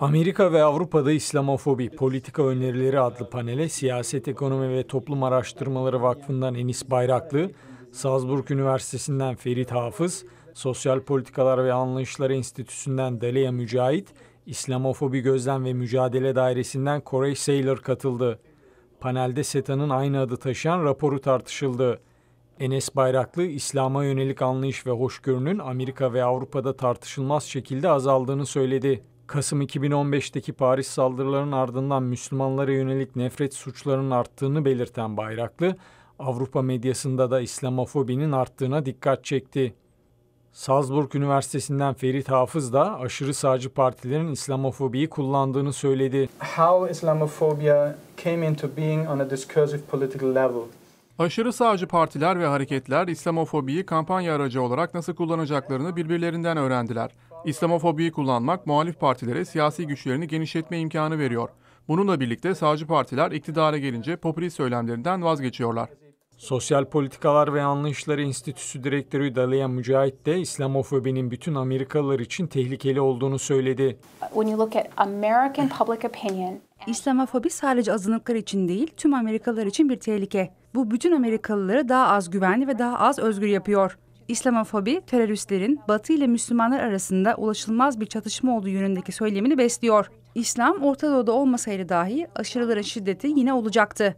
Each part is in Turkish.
Amerika ve Avrupa'da İslamofobi Politika Önerileri adlı panele Siyaset Ekonomi ve Toplum Araştırmaları Vakfı'ndan Enis Bayraklı, Salzburg Üniversitesi'nden Ferit Hafız, Sosyal Politikalar ve Anlayışlar Enstitüsü'nden Daleya Mücahit, İslamofobi Gözlem ve Mücadele Dairesi'nden Corey Saylor katıldı. Panelde SETA'nın aynı adı taşıyan raporu tartışıldı. Enes Bayraklı, İslam'a yönelik anlayış ve hoşgörünün Amerika ve Avrupa'da tartışılmaz şekilde azaldığını söyledi. Kasım 2015'teki Paris saldırılarının ardından Müslümanlara yönelik nefret suçlarının arttığını belirten Bayraklı, Avrupa medyasında da İslamofobinin arttığına dikkat çekti. Salzburg Üniversitesi'nden Ferit Hafız da aşırı sağcı partilerin İslamofobiyi kullandığını söyledi. How Islamophobia came into being on a discursive political level Aşırı sağcı partiler ve hareketler İslamofobiyi kampanya aracı olarak nasıl kullanacaklarını birbirlerinden öğrendiler. İslamofobiyi kullanmak muhalif partilere siyasi güçlerini genişletme imkanı veriyor. Bununla birlikte sağcı partiler iktidara gelince popülist söylemlerinden vazgeçiyorlar. Sosyal Politikalar ve Anlayışları Enstitüsü Direktörü Dalia Mücahit de İslamofobinin bütün Amerikalılar için tehlikeli olduğunu söyledi. When you look at American public opinion, İslamofobi sadece azınlıklar için değil, tüm Amerikalılar için bir tehlike. Bu bütün Amerikalıları daha az güvenli ve daha az özgür yapıyor. İslamofobi, teröristlerin Batı ile Müslümanlar arasında ulaşılmaz bir çatışma olduğu yönündeki söylemini besliyor. İslam, Orta Doğu'da olmasaydı dahi aşırıların şiddeti yine olacaktı.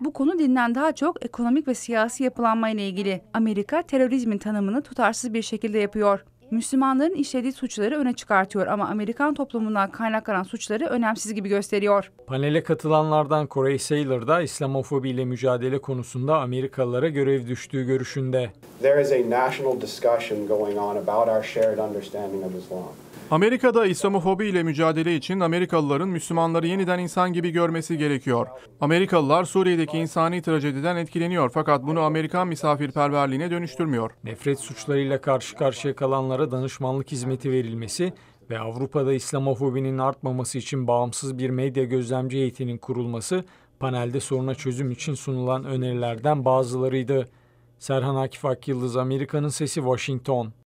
Bu konu dinlen daha çok ekonomik ve siyasi yapılanmayla ilgili. Amerika terörizmin tanımını tutarsız bir şekilde yapıyor. Müslümanların işlediği suçları öne çıkartıyor ama Amerikan toplumundan kaynaklanan suçları önemsiz gibi gösteriyor. Panele katılanlardan Corey Saylor da İslamofobi ile mücadele konusunda Amerikalılara görev düştüğü görüşünde. There is a national discussion going on about our shared understanding of Islam. Amerika'da İslamofobi ile mücadele için Amerikalıların Müslümanları yeniden insan gibi görmesi gerekiyor. Amerikalılar Suriye'deki insani trajediden etkileniyor fakat bunu Amerikan misafirperverliğine dönüştürmüyor. Nefret suçlarıyla karşı karşıya kalanlar insanlara danışmanlık hizmeti verilmesi ve Avrupa'da İslamofobinin artmaması için bağımsız bir medya gözlemci heyetinin kurulması panelde soruna çözüm için sunulan önerilerden bazılarıydı. Serhan Akif Akyıldız, Amerika'nın Sesi, Washington.